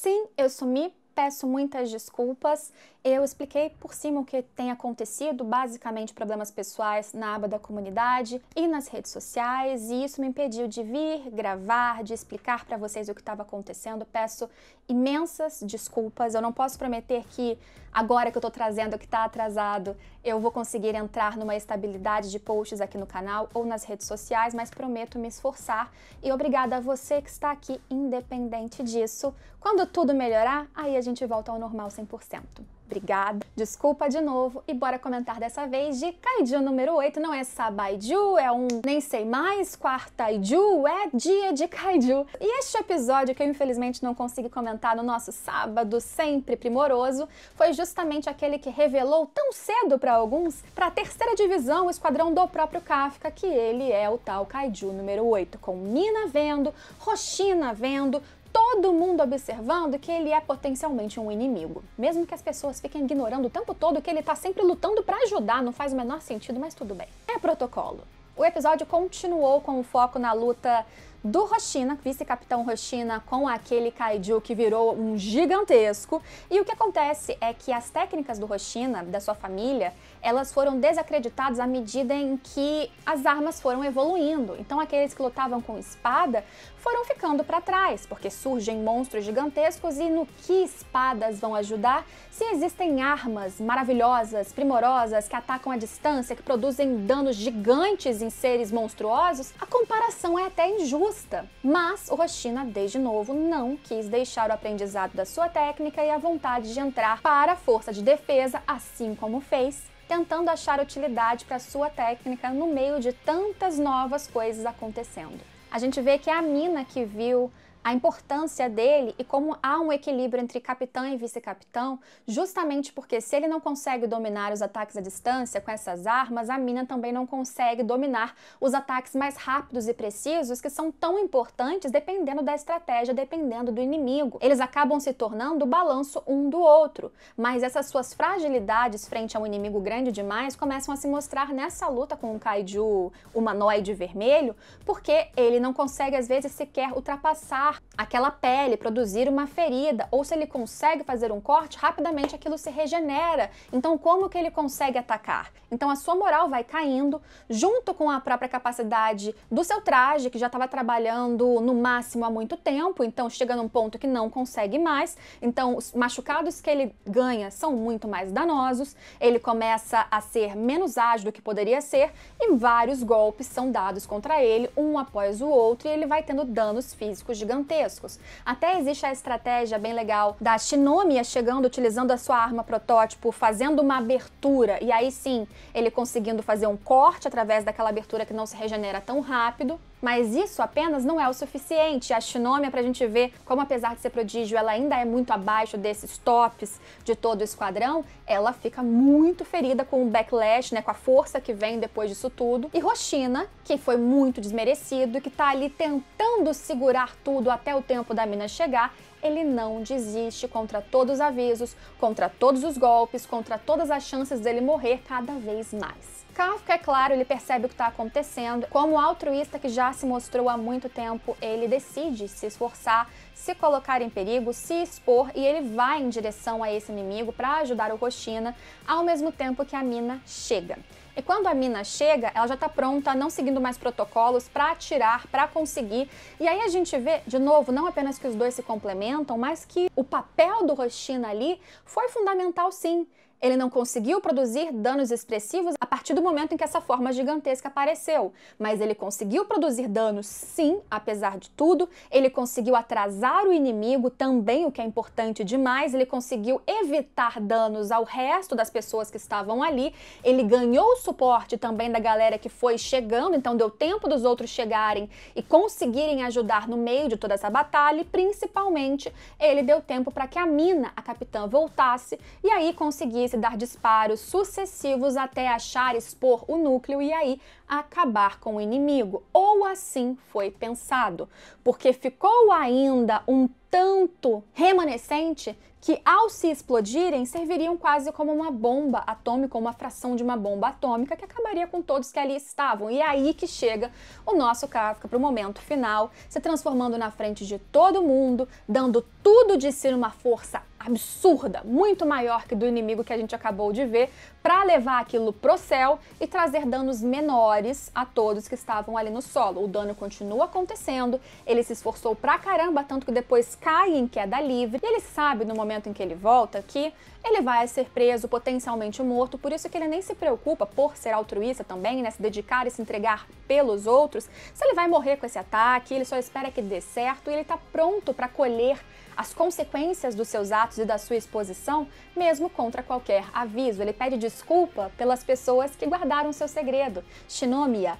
Sim, eu sumi peço muitas desculpas. Eu expliquei por cima o que tem acontecido, basicamente problemas pessoais na aba da comunidade e nas redes sociais, e isso me impediu de vir gravar, de explicar para vocês o que estava acontecendo. Peço imensas desculpas. Eu não posso prometer que agora que eu estou trazendo o que está atrasado, eu vou conseguir entrar numa estabilidade de posts aqui no canal ou nas redes sociais, mas prometo me esforçar. E obrigada a você que está aqui, independente disso. Quando tudo melhorar, aí a gente gente volta ao normal 100%. Obrigada. Desculpa de novo e bora comentar dessa vez de Kaiju número 8. Não é Sabaiju, é um nem sei mais, Quartaiju, é dia de Kaiju. E este episódio que eu infelizmente não consegui comentar no nosso sábado sempre primoroso foi justamente aquele que revelou tão cedo para alguns para a terceira divisão, o esquadrão do próprio Kafka, que ele é o tal Kaiju número 8, com Nina vendo, Roshina vendo, todo mundo observando que ele é potencialmente um inimigo. Mesmo que as pessoas fiquem ignorando o tempo todo que ele está sempre lutando para ajudar, não faz o menor sentido, mas tudo bem. É protocolo. O episódio continuou com o foco na luta do Roshina, vice-capitão Roshina, com aquele kaiju que virou um gigantesco. E o que acontece é que as técnicas do Roshina, da sua família, elas foram desacreditadas à medida em que as armas foram evoluindo. Então aqueles que lutavam com espada foram ficando para trás, porque surgem monstros gigantescos e no que espadas vão ajudar se existem armas maravilhosas, primorosas, que atacam à distância, que produzem danos gigantes em seres monstruosos? A comparação é até injusta custa. Mas o Roshina, desde novo, não quis deixar o aprendizado da sua técnica e a vontade de entrar para a força de defesa, assim como fez tentando achar utilidade para sua técnica no meio de tantas novas coisas acontecendo. A gente vê que é a mina que viu a importância dele e como há um equilíbrio entre capitão e vice-capitão, justamente porque se ele não consegue dominar os ataques à distância com essas armas, a mina também não consegue dominar os ataques mais rápidos e precisos que são tão importantes dependendo da estratégia, dependendo do inimigo. Eles acabam se tornando o balanço um do outro, mas essas suas fragilidades frente a um inimigo grande demais começam a se mostrar nessa luta com o kaiju humanoide vermelho, porque ele não consegue às vezes sequer ultrapassar aquela pele, produzir uma ferida, ou se ele consegue fazer um corte, rapidamente aquilo se regenera. Então, como que ele consegue atacar? Então, a sua moral vai caindo, junto com a própria capacidade do seu traje, que já estava trabalhando no máximo há muito tempo, então chega num ponto que não consegue mais. Então, os machucados que ele ganha são muito mais danosos, ele começa a ser menos ágil do que poderia ser, e vários golpes são dados contra ele, um após o outro, e ele vai tendo danos físicos gigantescos gigantescos. Até existe a estratégia bem legal da Shinomiya chegando, utilizando a sua arma protótipo, fazendo uma abertura, e aí sim ele conseguindo fazer um corte através daquela abertura que não se regenera tão rápido. Mas isso apenas não é o suficiente. A Shinome para pra gente ver como, apesar de ser prodígio, ela ainda é muito abaixo desses tops de todo o esquadrão, ela fica muito ferida com o backlash, né, com a força que vem depois disso tudo. E Roshina, que foi muito desmerecido, que tá ali tentando segurar tudo até o tempo da mina chegar, ele não desiste contra todos os avisos, contra todos os golpes, contra todas as chances dele morrer cada vez mais. Kafka, é claro, ele percebe o que está acontecendo. Como altruísta que já se mostrou há muito tempo, ele decide se esforçar, se colocar em perigo, se expor e ele vai em direção a esse inimigo para ajudar o Roxina, ao mesmo tempo que a mina chega. E quando a mina chega, ela já está pronta, não seguindo mais protocolos, para atirar, para conseguir. E aí a gente vê, de novo, não apenas que os dois se complementam, mas que o papel do Roxina ali foi fundamental sim. Ele não conseguiu produzir danos expressivos partir do momento em que essa forma gigantesca apareceu. Mas ele conseguiu produzir danos, sim, apesar de tudo. Ele conseguiu atrasar o inimigo, também, o que é importante demais. Ele conseguiu evitar danos ao resto das pessoas que estavam ali. Ele ganhou o suporte também da galera que foi chegando, então deu tempo dos outros chegarem e conseguirem ajudar no meio de toda essa batalha. E principalmente, ele deu tempo para que a mina, a capitã, voltasse e aí conseguisse dar disparos sucessivos até achar deixar expor o núcleo e aí acabar com o inimigo. Ou assim foi pensado, porque ficou ainda um tanto remanescente que, ao se explodirem, serviriam quase como uma bomba atômica, uma fração de uma bomba atômica que acabaria com todos que ali estavam. E é aí que chega o nosso Kafka para o momento final, se transformando na frente de todo mundo, dando tudo de si numa força absurda, muito maior que do inimigo que a gente acabou de ver, para levar aquilo pro céu e trazer danos menores a todos que estavam ali no solo. O dano continua acontecendo, ele se esforçou pra caramba, tanto que depois cai em queda livre, e ele sabe no momento momento em que ele volta que ele vai ser preso, potencialmente morto, por isso que ele nem se preocupa por ser altruísta também, né, se dedicar e se entregar pelos outros, se ele vai morrer com esse ataque, ele só espera que dê certo e ele está pronto para colher as consequências dos seus atos e da sua exposição, mesmo contra qualquer aviso. Ele pede desculpa pelas pessoas que guardaram seu segredo. Shinomiya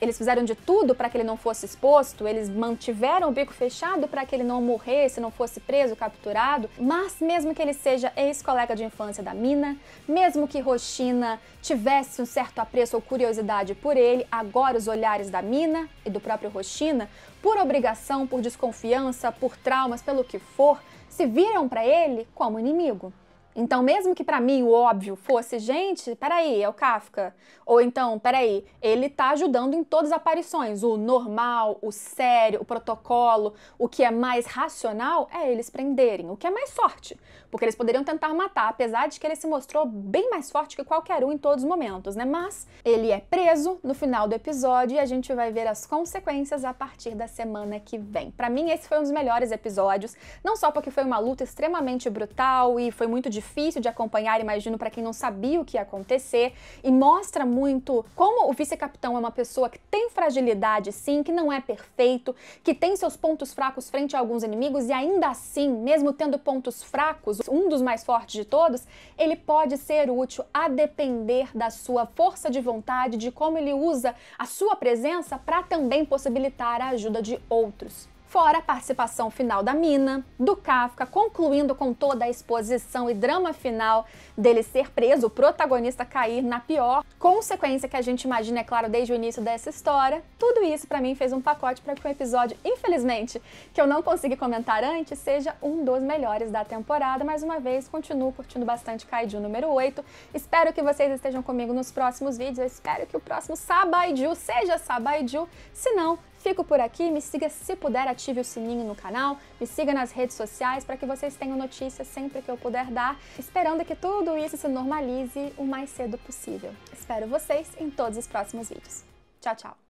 eles fizeram de tudo para que ele não fosse exposto, eles mantiveram o bico fechado para que ele não morresse, não fosse preso, capturado. Mas mesmo que ele seja ex-colega de infância da Mina, mesmo que Roxina tivesse um certo apreço ou curiosidade por ele, agora os olhares da Mina e do próprio Roxina, por obrigação, por desconfiança, por traumas, pelo que for, se viram para ele como inimigo. Então, mesmo que para mim o óbvio fosse, gente, peraí, é o Kafka. Ou então, peraí, ele está ajudando em todas as aparições. O normal, o sério, o protocolo, o que é mais racional é eles prenderem. O que é mais sorte porque eles poderiam tentar matar, apesar de que ele se mostrou bem mais forte que qualquer um em todos os momentos, né? Mas ele é preso no final do episódio e a gente vai ver as consequências a partir da semana que vem. Para mim, esse foi um dos melhores episódios, não só porque foi uma luta extremamente brutal e foi muito difícil de acompanhar, imagino, para quem não sabia o que ia acontecer, e mostra muito como o vice-capitão é uma pessoa que tem fragilidade, sim, que não é perfeito, que tem seus pontos fracos frente a alguns inimigos e ainda assim, mesmo tendo pontos fracos, um dos mais fortes de todos, ele pode ser útil a depender da sua força de vontade, de como ele usa a sua presença para também possibilitar a ajuda de outros. Fora a participação final da Mina, do Kafka, concluindo com toda a exposição e drama final dele ser preso, o protagonista cair na pior consequência que a gente imagina, é claro, desde o início dessa história. Tudo isso para mim fez um pacote para que o episódio, infelizmente, que eu não consegui comentar antes, seja um dos melhores da temporada. Mais uma vez, continuo curtindo bastante Kaiju número 8. Espero que vocês estejam comigo nos próximos vídeos. Eu espero que o próximo Sabaiju seja Sabaiju, se não, Fico por aqui, me siga se puder, ative o sininho no canal, me siga nas redes sociais para que vocês tenham notícias sempre que eu puder dar, esperando que tudo isso se normalize o mais cedo possível. Espero vocês em todos os próximos vídeos. Tchau, tchau!